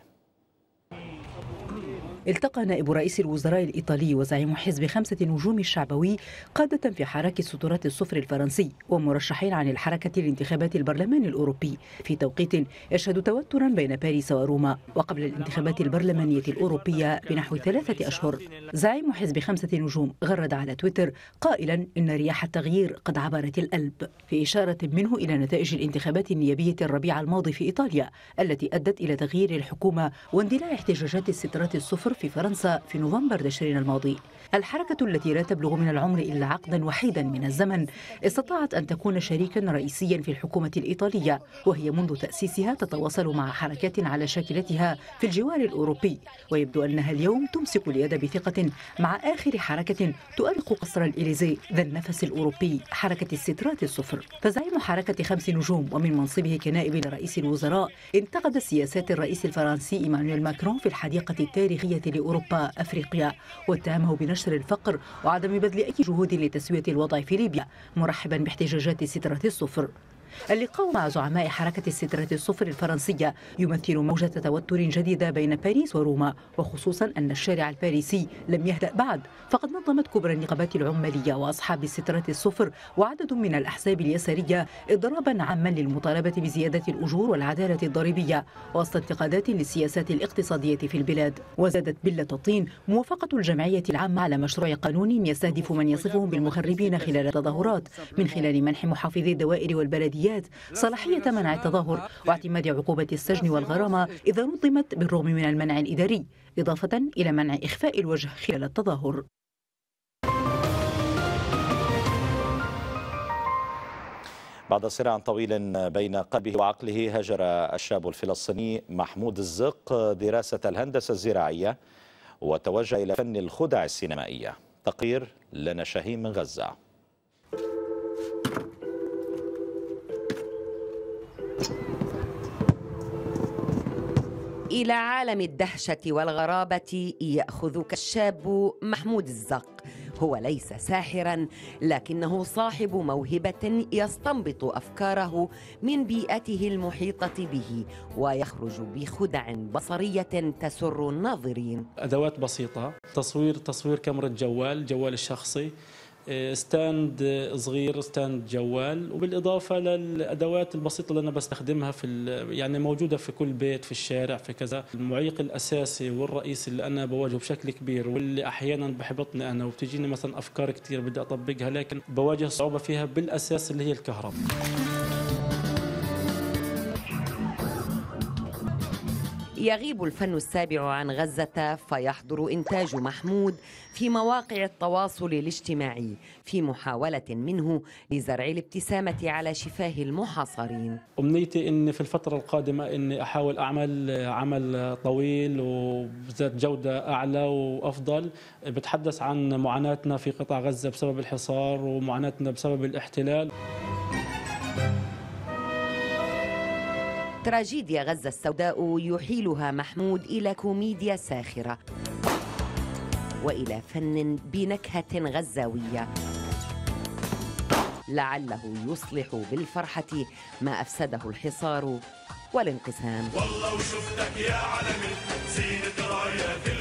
التقى نائب رئيس الوزراء الإيطالي وزعيم حزب خمسة نجوم الشعبوي قادة في حراك السترات الصفر الفرنسي ومرشحين عن الحركة لانتخابات البرلمان الأوروبي في توقيت يشهد توترا بين باريس وروما وقبل الانتخابات البرلمانية الأوروبية بنحو ثلاثة أشهر زعيم حزب خمسة نجوم غرد على تويتر قائلا إن رياح التغيير قد عبرت الألب في إشارة منه إلى نتائج الانتخابات النيابية الربيع الماضي في إيطاليا التي أدت إلى تغيير الحكومة واندلاع احتجاجات السترات الصفر في فرنسا في نوفمبر تشرين الماضي الحركة التي لا تبلغ من العمر إلا عقدا وحيدا من الزمن استطاعت أن تكون شريكا رئيسيا في الحكومة الإيطالية وهي منذ تأسيسها تتواصل مع حركات على شاكلتها في الجوار الأوروبي ويبدو أنها اليوم تمسك اليد بثقة مع آخر حركة تؤرق قصر الإليزي ذا النفس الأوروبي حركة السترات الصفر فزعيم حركة خمس نجوم ومن منصبه كنائب لرئيس الوزراء انتقد سياسات الرئيس الفرنسي إيمانويل ماكرون في الحديقة التاريخية لأوروبا أفريقيا واتهمه بنشر نشر الفقر وعدم بذل أي جهود لتسوية الوضع في ليبيا مرحبا باحتجاجات سترة الصفر اللقاء مع زعماء حركة السترة الصفر الفرنسية يمثل موجة توتر جديدة بين باريس وروما وخصوصا أن الشارع الباريسي لم يهدأ بعد فقد نظمت كبرى النقابات العمالية وأصحاب السترة الصفر وعدد من الأحزاب اليسارية إضرابا عاما للمطالبة بزيادة الأجور والعدالة الضريبية وسط انتقادات للسياسات الاقتصادية في البلاد وزادت بلة الطين موافقة الجمعية العامة على مشروع قانون يستهدف من يصفهم بالمخربين خلال التظاهرات من خلال منح محافظي الدوائر والبلديات الإيجابيات صلاحية منع التظاهر واعتماد عقوبة السجن والغرامة إذا نظمت بالرغم من المنع الإداري إضافة إلى منع إخفاء الوجه خلال التظاهر بعد صراع طويل بين قلبه وعقله هجر الشاب الفلسطيني محمود الزق دراسة الهندسة الزراعية وتوجه إلى فن الخدع السينمائية تقرير لنا شاهين من غزة إلى عالم الدهشة والغرابة يأخذك الشاب محمود الزق هو ليس ساحرا لكنه صاحب موهبة يستنبط أفكاره من بيئته المحيطة به ويخرج بخدع بصرية تسر الناظرين أدوات بسيطة تصوير تصوير كاميرا جوال الجوال الشخصي آه، ستاند صغير ستاند جوال وبالاضافه للادوات البسيطه اللي انا بستخدمها في يعني موجوده في كل بيت في الشارع في كذا المعيق الاساسي والرئيسي اللي انا بواجهه بشكل كبير واللي احيانا بحبطني انا وبتجيني مثلا افكار كثير بدي اطبقها لكن بواجه صعوبه فيها بالاساس اللي هي الكهرباء يغيب الفن السابع عن غزة فيحضر إنتاج محمود في مواقع التواصل الاجتماعي في محاولة منه لزرع الابتسامة على شفاه المحاصرين أمنيتي أن في الفترة القادمة أني أحاول أعمل عمل طويل وذات جودة أعلى وأفضل بتحدث عن معاناتنا في قطاع غزة بسبب الحصار ومعاناتنا بسبب الاحتلال تراجيديا غزة السوداء يحيلها محمود إلى كوميديا ساخرة وإلى فن بنكهة غزاوية لعله يصلح بالفرحة ما أفسده الحصار والانقسام والله وشفتك يا علمي زينة رايات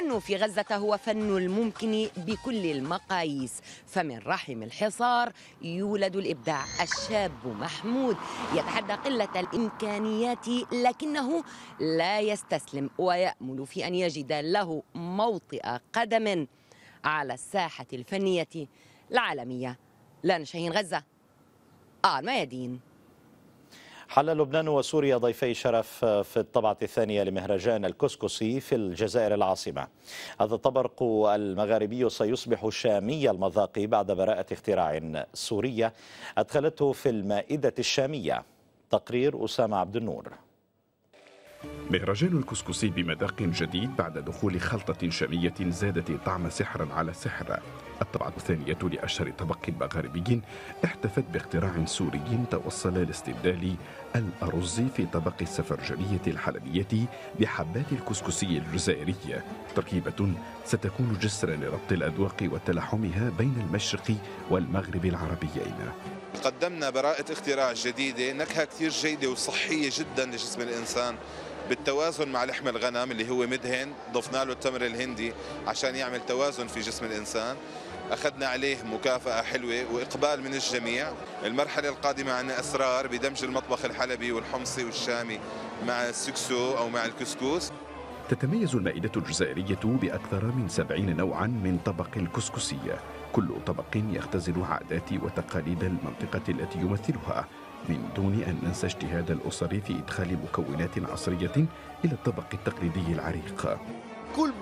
الفن في غزة هو فن الممكن بكل المقاييس فمن رحم الحصار يولد الإبداع الشاب محمود يتحدى قلة الإمكانيات لكنه لا يستسلم ويأمل في أن يجد له موطئ قدم على الساحة الفنية العالمية لا شاهين غزة آه الميادين حل لبنان وسوريا ضيفي شرف آه، في الطبعة الثانية لمهرجان الكسكسي في الجزائر العاصمة هذا الطبرق المغاربي سيصبح شامي المذاق بعد براءة اختراع سورية أدخلته في المائدة الشامية تقرير أسامة عبد النور مهرجان الكسكسي بمذاق جديد بعد دخول خلطة شامية زادت طعم سحرا على سحر الطبعة الثانية لأشهر طبق مغاربي احتفت باختراع سوري توصل لاستبدال الأرز في طبق السفرجلية الحلبية بحبات الكسكسي الجزائرية تركيبة ستكون جسرا لربط الأذواق وتلاحمها بين المشرق والمغرب العربيين قدمنا براءة اختراع جديدة نكهة كثير جيدة وصحية جدا لجسم الإنسان بالتوازن مع لحم الغنم اللي هو مدهن ضفنا له التمر الهندي عشان يعمل توازن في جسم الإنسان أخذنا عليه مكافأة حلوة وإقبال من الجميع المرحلة القادمة عن أسرار بدمج المطبخ الحلبي والحمصي والشامي مع السكسو أو مع الكسكوس تتميز المائدة الجزائرية بأكثر من سبعين نوعا من طبق الكسكسية كل طبق يختزل عادات وتقاليد المنطقة التي يمثلها من دون أن ننسى اجتهاد الأسر في إدخال مكونات عصرية إلى الطبق التقليدي العريق كل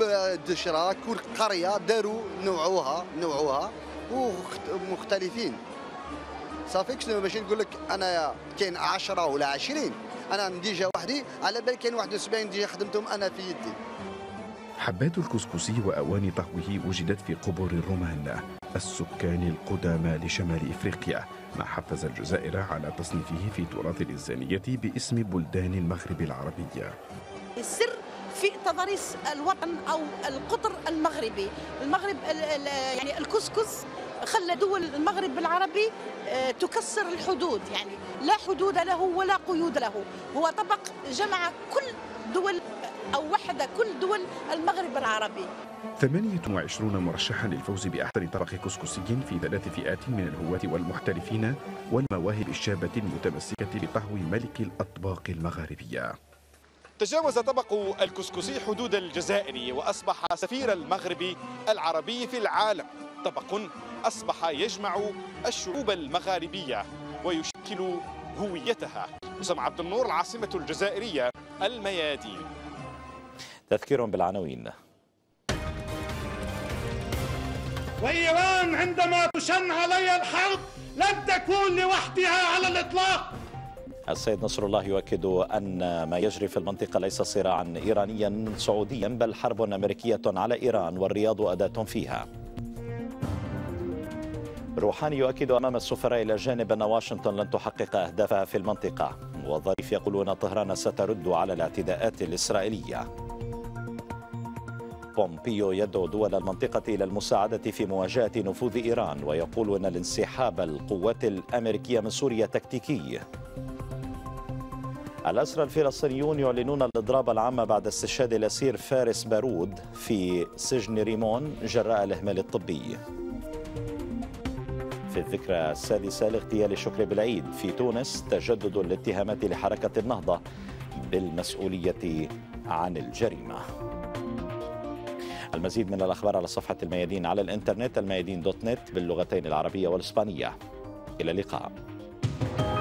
دشرة كل قرية داروا نوعوها نوعوها ومختلفين صافي باش نقول لك انا كاين 10 ولا 20 انا نديجه وحدي على بالي كاين 71 ديجا خدمتهم انا في يدي حبات الكسكسي واواني طهوه وجدت في قبور الرومان السكان القدامى لشمال افريقيا ما حفز الجزائر على تصنيفه في تراث الإنسانية باسم بلدان المغرب العربية السر في تضاريس الوطن أو القطر المغربي المغرب يعني الكسكس خلى دول المغرب العربي آه، تكسر الحدود يعني لا حدود له ولا قيود له هو طبق جمع كل دول أو وحد كل دول المغرب العربي 28 مرشحا للفوز بأحسن طبق كسكسي في ثلاث فئات من الهواة والمحترفين والمواهب الشابة المتمسكة بطهو ملك الأطباق المغاربية تجاوز طبق الكسكسي حدود الجزائر وأصبح سفير المغرب العربي في العالم طبق أصبح يجمع الشعوب المغاربية ويشكل هويتها أسامة عبد النور العاصمة الجزائرية الميادين تذكير بالعناوين وإيران عندما تشن علي الحرب لن تكون لوحدها على الإطلاق السيد نصر الله يؤكد أن ما يجري في المنطقة ليس صراعا إيرانيا سعوديا بل حرب أمريكية على إيران والرياض أداة فيها روحاني يؤكد أمام السفراء إلى جانب أن واشنطن لن تحقق أهدافها في المنطقة وظريف يقولون طهران سترد على الاعتداءات الإسرائيلية بومبيو يدعو دول المنطقة إلى المساعدة في مواجهة نفوذ إيران ويقول أن الانسحاب القوات الأمريكية من سوريا تكتيكي الأسرى الفلسطينيون يعلنون الإضراب العام بعد استشهاد الأسير فارس بارود في سجن ريمون جراء الإهمال الطبي في الذكرى السادسة لاغتيال شكري بالعيد في تونس تجدد الاتهامات لحركة النهضة بالمسؤولية عن الجريمة المزيد من الأخبار على صفحة الميادين على الإنترنت الميادين دوت نت باللغتين العربية والإسبانية إلى اللقاء